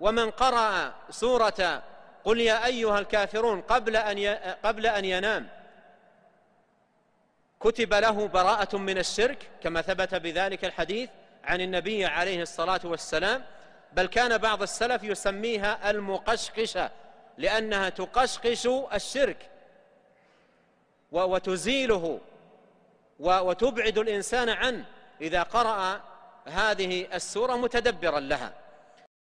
ومن قرأ سورة قل يا أيها الكافرون قبل أن قبل أن ينام كتب له براءة من الشرك كما ثبت بذلك الحديث عن النبي عليه الصلاة والسلام بل كان بعض السلف يسميها المقشقشة لأنها تقشقش الشرك وتزيله وتبعد الإنسان عنه إذا قرأ هذه السورة متدبرا لها